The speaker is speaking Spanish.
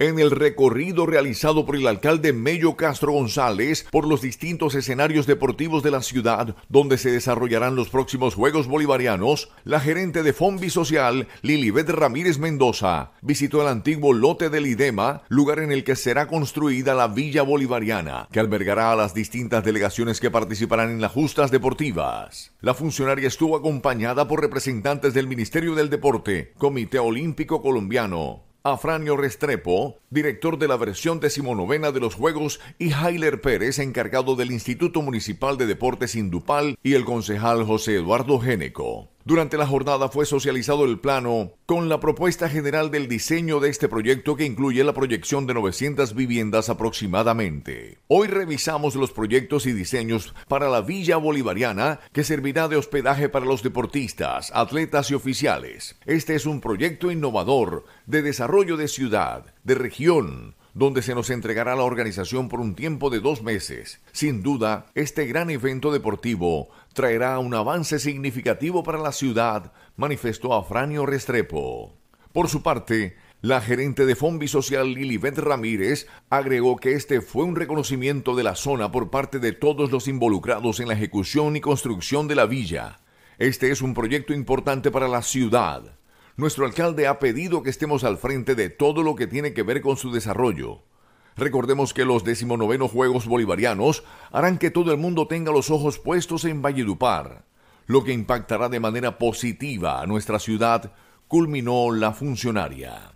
En el recorrido realizado por el alcalde Mello Castro González por los distintos escenarios deportivos de la ciudad donde se desarrollarán los próximos Juegos Bolivarianos, la gerente de Fombi Social, Lilibet Ramírez Mendoza, visitó el antiguo lote del IDEMA, lugar en el que será construida la Villa Bolivariana, que albergará a las distintas delegaciones que participarán en las justas deportivas. La funcionaria estuvo acompañada por representantes del Ministerio del Deporte, Comité Olímpico Colombiano, Afranio Restrepo, director de la versión decimonovena de los Juegos, y Jailer Pérez, encargado del Instituto Municipal de Deportes Indupal, y el concejal José Eduardo Géneco. Durante la jornada fue socializado el plano con la propuesta general del diseño de este proyecto que incluye la proyección de 900 viviendas aproximadamente. Hoy revisamos los proyectos y diseños para la Villa Bolivariana que servirá de hospedaje para los deportistas, atletas y oficiales. Este es un proyecto innovador de desarrollo de ciudad, de región, donde se nos entregará la organización por un tiempo de dos meses. Sin duda, este gran evento deportivo traerá un avance significativo para la ciudad, manifestó Afranio Restrepo. Por su parte, la gerente de Fombi Social Lilibet Ramírez agregó que este fue un reconocimiento de la zona por parte de todos los involucrados en la ejecución y construcción de la villa. Este es un proyecto importante para la ciudad. Nuestro alcalde ha pedido que estemos al frente de todo lo que tiene que ver con su desarrollo. Recordemos que los decimonovenos Juegos Bolivarianos harán que todo el mundo tenga los ojos puestos en Valledupar, lo que impactará de manera positiva a nuestra ciudad, culminó la funcionaria.